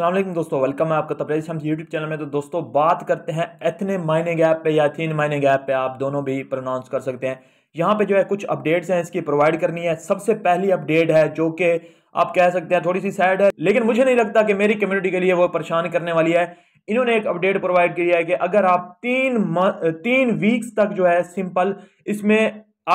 असलम दोस्तों वेलकम है आपका तबरेज हम यूट्यूब चैनल में तो दोस्तों बात करते हैं एथने मायने गैप पे या थीन मायने गैप पे आप दोनों भी प्रोनाउंस कर सकते हैं यहाँ पे जो है कुछ अपडेट्स हैं इसकी प्रोवाइड करनी है सबसे पहली अपडेट है जो कि आप कह सकते हैं थोड़ी सी सैड है लेकिन मुझे नहीं लगता कि मेरी कम्युनिटी के लिए वो परेशान करने वाली है इन्होंने एक अपडेट प्रोवाइड किया है कि अगर आप तीन तीन वीक्स तक जो है सिंपल इसमें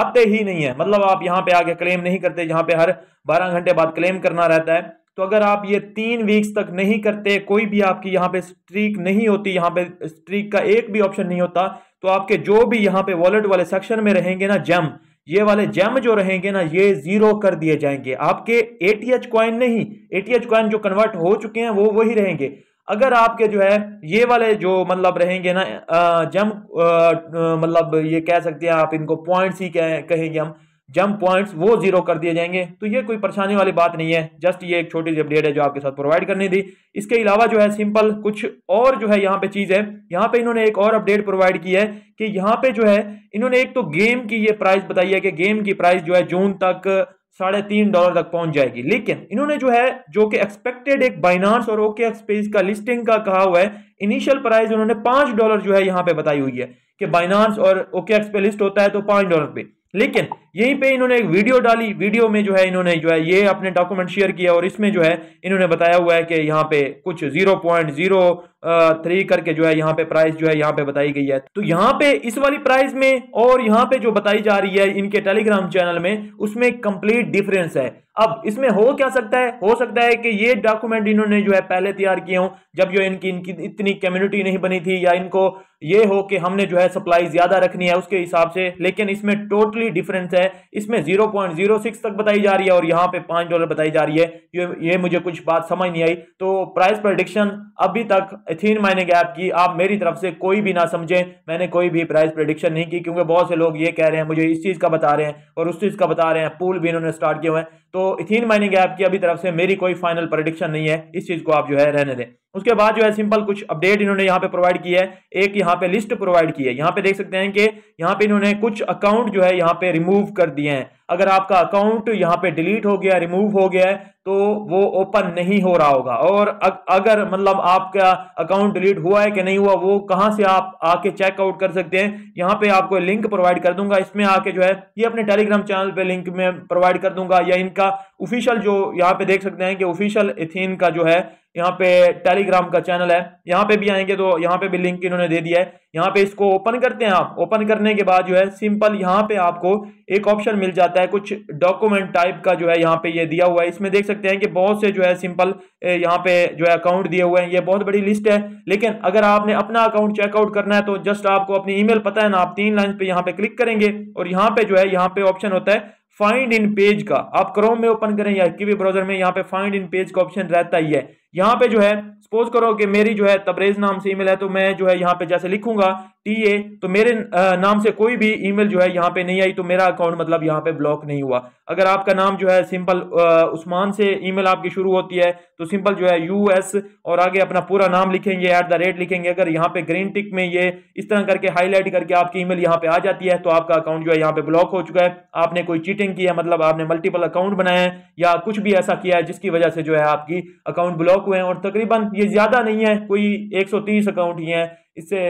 आते ही नहीं है मतलब आप यहाँ पे आके क्लेम नहीं करते जहाँ पे हर बारह घंटे बाद क्लेम करना रहता है तो अगर आप ये तीन वीक्स तक नहीं करते कोई भी आपकी यहाँ पे स्ट्रीक नहीं होती यहाँ पे स्ट्रीक का एक भी ऑप्शन नहीं होता तो आपके जो भी यहाँ पे वॉलेट वाले सेक्शन में रहेंगे ना जैम ये वाले जैम जो रहेंगे ना ये जीरो कर दिए जाएंगे आपके एटीएच क्वाइन नहीं एटीएच क्वाइन जो कन्वर्ट हो चुके हैं वो वही रहेंगे अगर आपके जो है ये वाले जो मतलब रहेंगे ना जम मतलब ये कह सकते हैं आप इनको पॉइंट्स ही कहेंगे हम जंप पॉइंट्स वो जीरो कर दिए जाएंगे तो ये कोई परेशानी वाली बात नहीं है जस्ट ये एक छोटी सी अपडेट है जो आपके साथ प्रोवाइड करनी थी इसके अलावा जो है सिंपल कुछ और जो है यहाँ पे चीज़ है यहाँ पे इन्होंने एक और अपडेट प्रोवाइड की है कि यहाँ पे जो है इन्होंने एक तो गेम की ये प्राइस बताई है कि गेम की प्राइस जो है जून तक साढ़े तीन डॉलर तक पहुंच जाएगी लेकिन इन्होंने जो है जो कि एक्सपेक्टेड एक बाइनांस और ओके एक्सपेज का लिस्टिंग का कहा हुआ है इनिशियल प्राइस उन्होंने पांच डॉलर जो है यहाँ पे बताई हुई है कि बाइनांस और ओके एक्सपे लिस्ट होता है तो पांच डॉलर पे लेकिन यहीं पे इन्होंने एक वीडियो डाली वीडियो में जो है इन्होंने जो है ये अपने डॉक्यूमेंट शेयर किया और इसमें जो है इन्होंने बताया हुआ है कि यहाँ पे कुछ जीरो पॉइंट जीरो थ्री करके जो है यहाँ पे प्राइस जो है यहाँ पे बताई गई है तो यहाँ पे इस वाली प्राइस में और यहाँ पे जो बताई जा रही है इनके टेलीग्राम चैनल में उसमें कंप्लीट डिफरेंस है अब इसमें हो क्या सकता है हो सकता है कि ये डॉक्यूमेंट इन्होंने जो है पहले तैयार किए हों जब जो इनकी इनकी इतनी कम्युनिटी नहीं बनी थी या इनको ये हो कि हमने जो है सप्लाई ज्यादा रखनी है उसके हिसाब से लेकिन इसमें टोटली डिफरेंस है है इसमें जीरो जीरो पॉइंट सिक्स तक बताई जा रही है और यहाँ पे पांच डॉलर बताई जा रही है ये ये मुझे कुछ बात समझ नहीं आई तो प्राइस प्रडिक्शन अभी तक एथीन माइनिंग ऐप की आप मेरी तरफ से कोई भी ना समझें मैंने कोई भी प्राइस प्रडिक्शन नहीं की क्योंकि बहुत से लोग ये कह रहे हैं मुझे इस चीज़ का बता रहे हैं और उस चीज़ का बता रहे हैं पूल भी इन्होंने स्टार्ट किए हुए हैं तो इथिन माइनिंग ऐप की अभी तरफ से मेरी कोई फाइनल प्रडिक्शन नहीं है इस चीज़ को आप जो है रहने दें उसके बाद जो है सिंपल कुछ अपडेट इन्होंने यहाँ पे प्रोवाइड की है एक यहाँ पे लिस्ट प्रोवाइड की है यहाँ पे देख सकते हैं कि यहाँ पे इन्होंने कुछ अकाउंट जो है यहाँ पे रिमूव कर दिए हैं अगर आपका अकाउंट यहाँ पे डिलीट हो गया रिमूव हो गया है तो वो ओपन नहीं हो रहा होगा और अगर मतलब आपका अकाउंट डिलीट हुआ है कि नहीं हुआ वो कहाँ से आप आके चेकआउट कर सकते हैं यहाँ पे आपको लिंक प्रोवाइड कर दूंगा इसमें आके जो है ये अपने टेलीग्राम चैनल पे लिंक में प्रोवाइड कर दूंगा या इनका ऑफिशियल जो यहाँ पे देख सकते हैं कि ऑफिशियल इथिन का जो है यहाँ पे टेलीग्राम का चैनल है यहाँ पे भी आएंगे तो यहाँ पे भी लिंक इन्होंने दे दिया है यहाँ पे इसको ओपन करते हैं आप ओपन करने के बाद जो है सिंपल यहाँ पे आपको एक ऑप्शन मिल जाता है कुछ डॉक्यूमेंट टाइप का जो है यहाँ पे ये दिया हुआ है इसमें देख सकते हैं कि बहुत से जो है सिंपल यहाँ पे जो है अकाउंट दिए हुए हैं ये बहुत बड़ी लिस्ट है लेकिन अगर आपने अपना अकाउंट चेकआउट करना है तो जस्ट आपको अपनी ईमेल पता है ना आप तीन लाइन पे यहाँ पे क्लिक करेंगे और यहाँ पे जो है यहाँ पे ऑप्शन होता है फाइंड इन पेज का आप क्रोम में ओपन करें या भी ब्राउजर में यहाँ पे फाइंड इन पेज का ऑप्शन रहता ही है यहाँ पे जो है सपोज करो कि मेरी जो है तबरेज नाम से ईमेल है तो मैं जो है यहाँ पे जैसे लिखूंगा टी ए तो मेरे नाम से कोई भी ईमेल जो है यहाँ पे नहीं आई तो मेरा अकाउंट मतलब यहाँ पे ब्लॉक नहीं हुआ अगर आपका नाम जो है सिंपल उस्मान से ईमेल आपकी शुरू होती है तो सिंपल जो है यू एस और आगे अपना पूरा नाम लिखेंगे एट द रेट लिखेंगे अगर यहाँ पे ग्रीन टिक में ये इस तरह करके हाईलाइट करके आपकी ईमेल यहाँ पे आ जाती है तो आपका अकाउंट जो है यहाँ पे ब्लॉक हो चुका है आपने कोई चीटिंग की है मतलब आपने मल्टीपल अकाउंट बनाया है या कुछ भी ऐसा किया है जिसकी वजह से जो है आपकी अकाउंट ब्लॉक हुए हैं और तकरीबन ये ज़्यादा नहीं है कोई 130 अकाउंट ही हैं इससे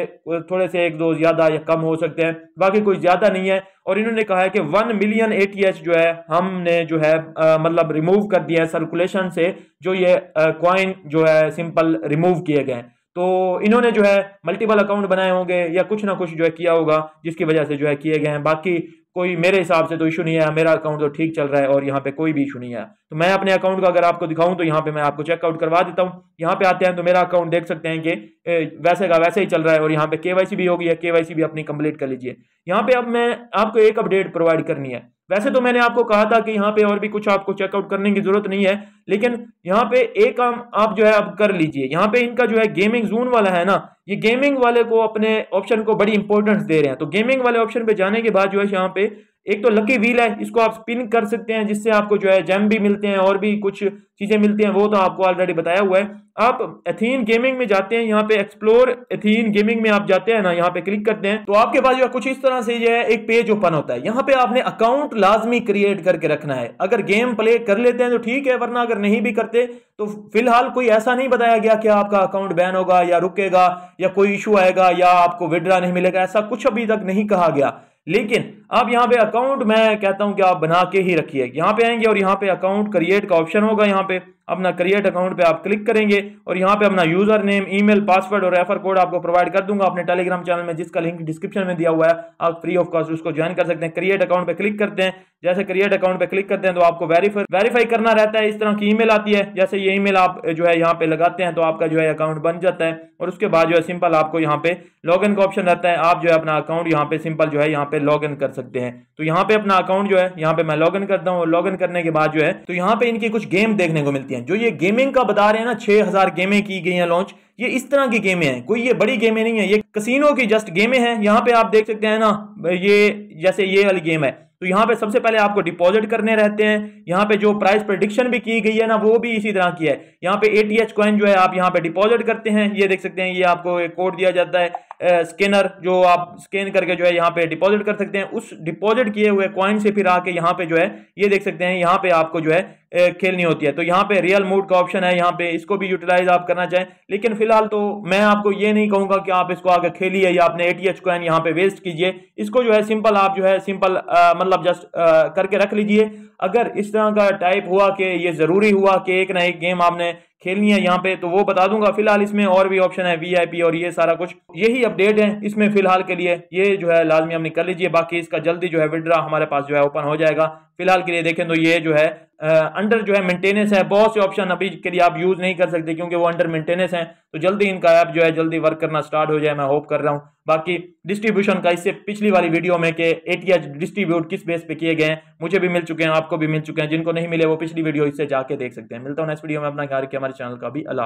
थोड़े से एक दो ज़्यादा या कम हो सकते हैं बाकी कोई ज़्यादा नहीं है और इन्होंने कहा है कि वन मिलियन ए जो है हमने जो है मतलब रिमूव कर दिया है सर्कुलेशन से जो ये कॉइन जो है सिंपल रिमूव किए गए तो इन्होंने जो है मल्टीपल अकाउंट बनाए होंगे या कुछ ना कुछ जो है किया होगा जिसकी वजह से जो है किए गए हैं बाकी कोई मेरे हिसाब से तो इशू नहीं है मेरा अकाउंट तो ठीक चल रहा है और यहाँ पे कोई भी इशू नहीं है तो मैं अपने अकाउंट का अगर आपको दिखाऊं तो यहाँ पे मैं आपको चेकआउट करवा देता हूँ यहाँ पे आते हैं तो मेरा अकाउंट देख सकते हैं कि वैसे का वैसे ही चल रहा है और यहाँ पे केवाईसी भी होगी है केवाईसी भी अपनी कंप्लीट कर लीजिए यहाँ पे अब मैं आपको एक अपडेट प्रोवाइड करनी है वैसे तो हाँ। मैंने आपको कहा था कि यहाँ पे और भी कुछ आपको चेकआउट करने की जरूरत नहीं है लेकिन यहाँ पे एक काम आप जो है आप कर लीजिए यहाँ पे इनका जो है गेमिंग जोन वाला है ना ये गेमिंग वाले को अपने ऑप्शन को बड़ी इंपॉर्टेंस दे रहे हैं तो गेमिंग वाले ऑप्शन पे जाने के बाद जो है यहाँ पे एक तो लकी व्हील है इसको आप स्पिन कर सकते हैं जिससे आपको जो है जैम भी मिलते हैं और भी कुछ चीज़ें मिलती हैं वो तो आपको ऑलरेडी बताया हुआ है आप एथीन गेमिंग में जाते हैं यहाँ पे एक्सप्लोर एथीन गेमिंग में आप जाते हैं ना यहाँ पे क्लिक करते हैं तो आपके पास जो है कुछ इस तरह से जो है एक पेज ओपन होता है यहाँ पे आपने अकाउंट लाजमी क्रिएट करके रखना है अगर गेम प्ले कर लेते हैं तो ठीक है वरना अगर नहीं भी करते तो फिलहाल कोई ऐसा नहीं बताया गया कि आपका अकाउंट बैन होगा या रुकेगा या कोई इशू आएगा या आपको विड्रा नहीं मिलेगा ऐसा कुछ अभी तक नहीं कहा गया लेकिन अब यहाँ पे अकाउंट मैं कहता हूँ कि आप बना के ही रखिए यहाँ पे आएंगे और यहाँ पे अकाउंट क्रिएट का ऑप्शन होगा यहाँ पे अपना क्रिएट अकाउंट पे आप क्लिक करेंगे और यहाँ पे अपना यूजर नेम ईमेल पासवर्ड और रेफर कोड आपको प्रोवाइड कर दूंगा अपने टेलीग्राम चैनल में जिसका लिंक डिस्क्रिप्शन में दिया हुआ है आप फ्री ऑफ कॉस्ट उसको ज्वाइन कर सकते हैं क्रिएट अकाउंट पे क्लिक करते हैं जैसे क्रिएट अकाउंट पे क्लिक करते हैं तो आपको वेरीफाई वेरीफाई करना रहता है इस तरह की ईमेल आती है जैसे ये ई आप जो है यहाँ पे लगाते हैं तो आपका जो है अकाउंट बन जाता है और उसके बाद जो है सिंपल आपको यहाँ पे लॉग का ऑप्शन रहता है आप जो है अपना अकाउंट यहाँ पे सिंपल जो है यहाँ पे पे लॉग इन कर सकते हैं तो यहाँ पे अपना अकाउंट जो है यहाँ पे मैं लॉग इन करता हूँ लॉग इन करने के बाद जो है तो यहाँ पे इनकी कुछ गेम देखने को मिलती है जो ये गेमिंग का बता रहे हैं ना छह गेमें की गई है लॉन्च ये इस तरह की गेमें हैं कोई ये बड़ी गेमें नहीं है ये कसीनो की जस्ट गेमें हैं यहाँ पे आप देख सकते हैं ना ये जैसे ये वाली गेम है तो यहाँ पे सबसे पहले आपको डिपॉजिट करने रहते हैं यहाँ पे जो प्राइस प्रडिक्शन भी की गई है ना वो भी इसी तरह की है यहाँ पे ए एच कॉइन जो है आप यहाँ पे डिपॉजिट करते हैं ये देख सकते हैं ये आपको एक कोड दिया जाता है स्कैनर जो आप स्कैन करके जो है यहाँ पे डिपॉजिट कर सकते हैं उस डिपॉजिट किए हुए कॉइन से फिर आके यहाँ पे जो है ये देख सकते हैं यहाँ पे आपको जो है खेलनी होती है तो यहाँ पे रियल मूड का ऑप्शन है यहाँ पे इसको भी यूटिलाइज आप करना चाहें लेकिन फिर फिलहाल तो मैं आपको ये नहीं कहूंगा कि आप इसको आगे खेलिए या अपने ए टी एच कॉइन यहाँ पे वेस्ट कीजिए इसको जो है सिंपल आप जो है सिंपल मतलब जस्ट करके रख लीजिए अगर इस तरह का टाइप हुआ कि ये ज़रूरी हुआ कि एक ना एक गेम आपने खेलनी है यहाँ पे तो वो बता दूंगा फिलहाल इसमें और भी ऑप्शन है वीआईपी और ये सारा कुछ यही अपडेट है इसमें फिलहाल के लिए ये जो है लाजमी हमने कर लीजिए बाकी इसका जल्दी जो है विड्रा हमारे पास जो है ओपन हो जाएगा फिलहाल के लिए देखें तो ये जो है आ, अंडर जो है मेंटेनेंस है बहुत से ऑप्शन अभी के लिए आप यूज़ नहीं कर सकते क्योंकि वो अंडर मेंटेनेंस है तो जल्दी इनका ऐप जो है जल्दी वर्क करना स्टार्ट हो जाए मैं होप कर रहा हूँ बाकी डिस्ट्रीब्यूशन का इससे पिछली वाली वीडियो में के एटीएच डिस्ट्रीब्यूट किस बेस पे किए गए हैं मुझे भी मिल चुके हैं आपको भी मिल चुके हैं जिनको नहीं मिले वो पिछली वीडियो इससे जाके देख सकते हैं मिलता हूँ नेक्स्ट वीडियो में अपना ख्याल रखिए हमारे चैनल का भी अलाव